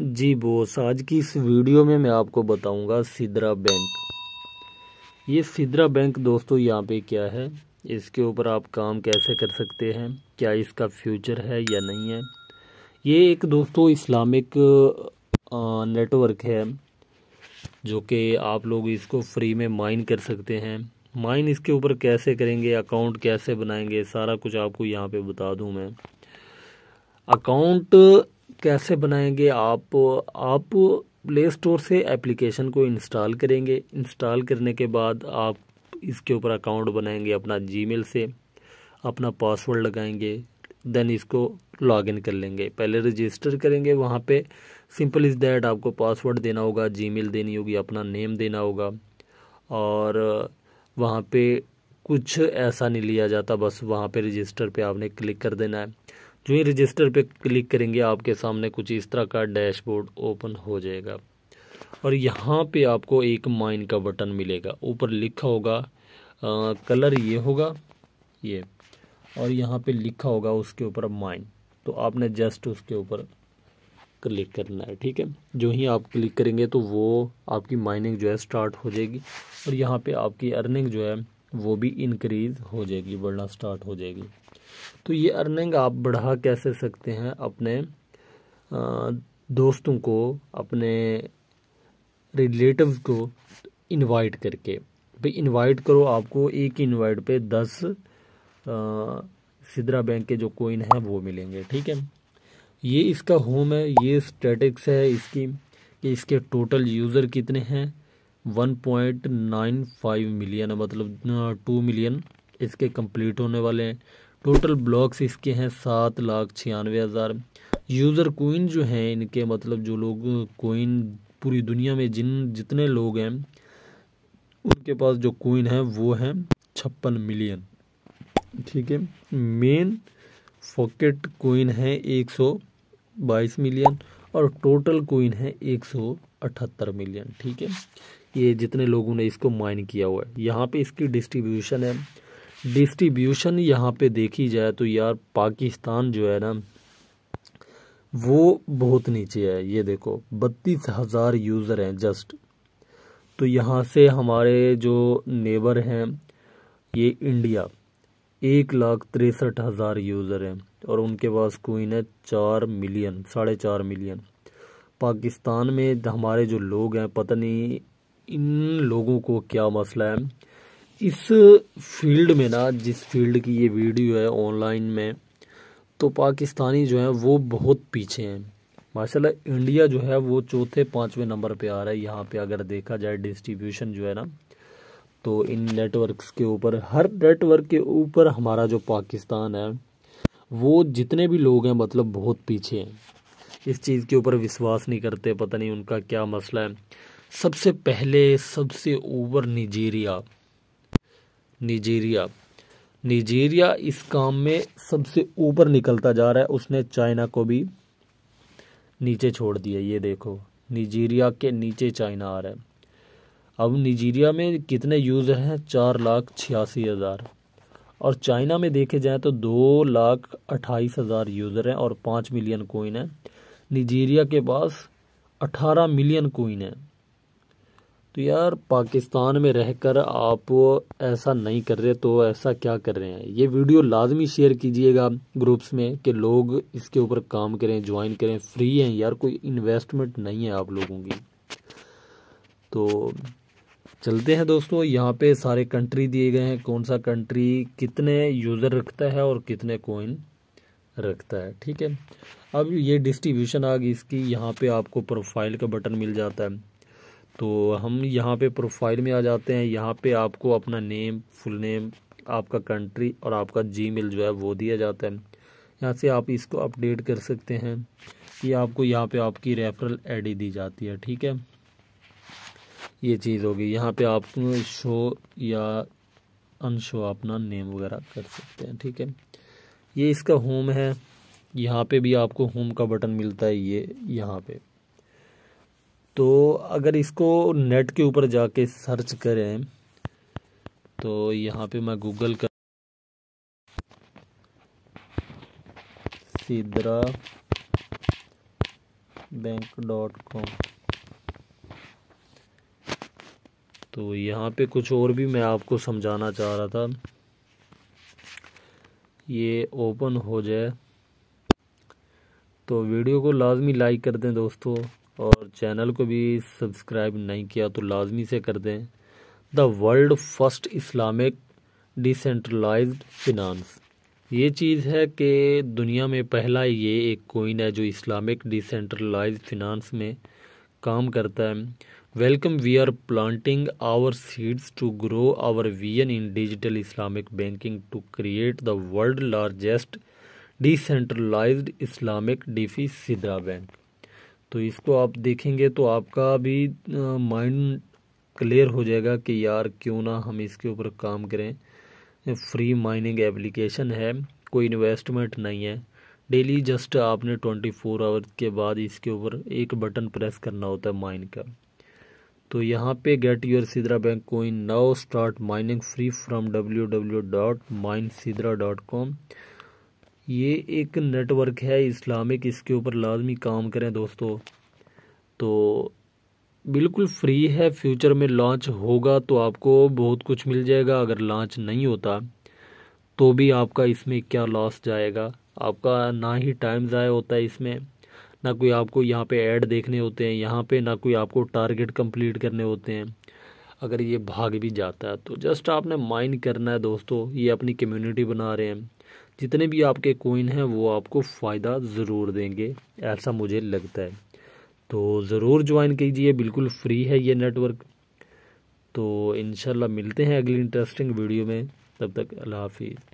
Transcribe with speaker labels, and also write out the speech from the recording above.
Speaker 1: जी बोस आज की इस वीडियो में मैं आपको बताऊंगा सिद्रा बैंक ये सिद्रा बैंक दोस्तों यहाँ पे क्या है इसके ऊपर आप काम कैसे कर सकते हैं क्या इसका फ्यूचर है या नहीं है ये एक दोस्तों इस्लामिक नेटवर्क है जो कि आप लोग इसको फ्री में माइन कर सकते हैं माइन इसके ऊपर कैसे करेंगे अकाउंट कैसे बनाएंगे सारा कुछ आपको यहाँ पे बता दूँ मैं अकाउंट कैसे बनाएंगे आप आप प्ले स्टोर से एप्लीकेशन को इंस्टॉल करेंगे इंस्टॉल करने के बाद आप इसके ऊपर अकाउंट बनाएंगे अपना जीमेल से अपना पासवर्ड लगाएंगे देन इसको लॉगिन कर लेंगे पहले रजिस्टर करेंगे वहाँ पे सिंपल इज़ दैट आपको पासवर्ड देना होगा जीमेल देनी होगी अपना नेम देना होगा और वहाँ पे कुछ ऐसा नहीं लिया जाता बस वहाँ पे रजिस्टर पे आपने क्लिक कर देना है जो ही रजिस्टर पे क्लिक करेंगे आपके सामने कुछ इस तरह का डैशबोर्ड ओपन हो जाएगा और यहाँ पे आपको एक माइन का बटन मिलेगा ऊपर लिखा होगा आ, कलर ये होगा ये और यहाँ पे लिखा होगा उसके ऊपर माइन तो आपने जस्ट उसके ऊपर क्लिक करना है ठीक है जो ही आप क्लिक करेंगे तो वो आपकी माइनिंग जो है स्टार्ट हो जाएगी और यहाँ पे आपकी अर्निंग जो है वो भी इनक्रीज़ हो जाएगी बढ़ना स्टार्ट हो जाएगी तो ये अर्निंग आप बढ़ा कैसे सकते हैं अपने दोस्तों को अपने रिलेटिव को इनवाइट करके भाई इनवाइट करो आपको एक इनवाइट पे दस सिद्रा बैंक के जो कोइन हैं वो मिलेंगे ठीक है ये इसका होम है ये स्टेटिक्स है इसकी कि इसके टोटल यूज़र कितने हैं 1.95 मिलियन मतलब टू मिलियन इसके कंप्लीट होने वाले हैं टोटल ब्लॉक्स इसके हैं सात लाख छियानवे हज़ार यूज़र कोइन जो हैं इनके मतलब जो लोग कोइन पूरी दुनिया में जिन जितने लोग हैं उनके पास जो कोइन है वो है छप्पन मिलियन ठीक है मेन फॉकेट कोइन है एक सौ बाईस मिलियन और टोटल कोइन है एक सौ अठहत्तर मिलियन ठीक है ये जितने लोगों ने इसको माइन किया हुआ है यहाँ पे इसकी डिस्ट्रीब्यूशन है डिस्ट्रीब्यूशन यहाँ पे देखी जाए तो यार पाकिस्तान जो है ना वो बहुत नीचे है ये देखो बत्तीस हज़ार यूज़र हैं जस्ट तो यहाँ से हमारे जो नेबर हैं ये इंडिया एक लाख तिरसठ हज़ार यूज़र हैं और उनके पास कोइन है चार मिलियन साढ़े चार मिलियन पाकिस्तान में हमारे जो लोग हैं पता नहीं इन लोगों को क्या मसला है इस फील्ड में ना जिस फील्ड की ये वीडियो है ऑनलाइन में तो पाकिस्तानी जो है वो बहुत पीछे हैं माशाल्लाह इंडिया जो है वो चौथे पाँचवें नंबर पे आ रहा है यहाँ पे अगर देखा जाए डिस्ट्रीब्यूशन जो है ना तो इन नेटवर्क्स के ऊपर हर नेटवर्क के ऊपर हमारा जो पाकिस्तान है वो जितने भी लोग हैं मतलब बहुत पीछे हैं इस चीज़ के ऊपर विश्वास नहीं करते पता नहीं उनका क्या मसला है सबसे पहले सबसे ऊपर निजीरिया निजीरिया निजीरिया इस काम में सबसे ऊपर निकलता जा रहा है उसने चाइना को भी नीचे छोड़ दिया ये देखो निजीरिया के नीचे चाइना आ रहा है अब निजीरिया में कितने यूज़र हैं चार लाख छियासी हज़ार और चाइना में देखे जाए तो दो लाख अट्ठाईस हज़ार यूज़र हैं और पाँच मिलियन कोइन हैं निजीरिया के पास अठारह मिलियन कोइन हैं तो यार पाकिस्तान में रहकर आप ऐसा नहीं कर रहे तो ऐसा क्या कर रहे हैं ये वीडियो लाजमी शेयर कीजिएगा ग्रुप्स में कि लोग इसके ऊपर काम करें ज्वाइन करें फ्री हैं यार कोई इन्वेस्टमेंट नहीं है आप लोगों की तो चलते हैं दोस्तों यहाँ पे सारे कंट्री दिए गए हैं कौन सा कंट्री कितने यूज़र रखता है और कितने कोइन रखता है ठीक है अब ये डिस्ट्रीब्यूशन आ गई इसकी यहाँ पे आपको प्रोफाइल का बटन मिल जाता है तो हम यहाँ पे प्रोफाइल में आ जाते हैं यहाँ पे आपको अपना नेम फुल नेम आपका कंट्री और आपका जीमेल जो है वो दिया जाता है यहाँ से आप इसको अपडेट कर सकते हैं ये आपको यहाँ पे आपकी रेफरल आईडी दी जाती है ठीक है ये चीज़ होगी यहाँ पे आप शो या अनशो अपना नेम वगैरह कर सकते हैं ठीक है ये इसका होम है यहाँ पे भी आपको होम का बटन मिलता है ये यहाँ पे तो अगर इसको नेट के ऊपर जाके सर्च करें तो यहाँ पे मैं गूगल कर सिद्रा बैंक डॉट कॉम तो यहाँ पे कुछ और भी मैं आपको समझाना चाह रहा था ये ओपन हो जाए तो वीडियो को लाजमी लाइक कर दें दोस्तों और चैनल को भी सब्सक्राइब नहीं किया तो लाजमी से कर दें the world first Islamic decentralize finance ये चीज़ है कि दुनिया में पहला ये एक कोइन है जो इस्लामिक डिसेंट्रलाइज फिनांस में काम करता है welcome we are planting our seeds to grow our vein in digital Islamic banking to create the world largest decentralized Islamic DeFi Sidra bank तो इसको आप देखेंगे तो आपका भी माइंड क्लियर हो जाएगा कि यार क्यों ना हम इसके ऊपर काम करें फ्री माइनिंग एप्लीकेशन है कोई इन्वेस्टमेंट नहीं है डेली जस्ट आपने ट्वेंटी फोर आवर के बाद इसके ऊपर एक बटन प्रेस करना होता है माइन का तो यहाँ पे get your Sidra bank coin now start mining free from W W dot mine Sidra dot com ये एक नेटवर्क है इस्लामिक इसके ऊपर लाजमी काम करें दोस्तों तो बिल्कुल फ्री है फ्यूचर में लॉन्च होगा तो आपको बहुत कुछ मिल जाएगा अगर लॉन्च नहीं होता तो भी आपका इसमें क्या लॉस जाएगा आपका ना ही टाइम ज़ाया होता है इसमें ना कोई आपको यहाँ पे ऐड देखने होते हैं यहाँ पे ना कोई आपको टारगेट कंप्लीट करने होते हैं अगर ये भाग भी जाता है तो जस्ट आपने माइंड करना है दोस्तों ये अपनी कम्यूनिटी बना रहे हैं जितने भी आपके कोइन हैं वो आपको फ़ायदा ज़रूर देंगे ऐसा मुझे लगता है तो ज़रूर ज्वाइन कीजिए बिल्कुल फ्री है ये नेटवर्क तो इन मिलते हैं अगली इंटरेस्टिंग वीडियो में तब तक अल्लाह हाफिज़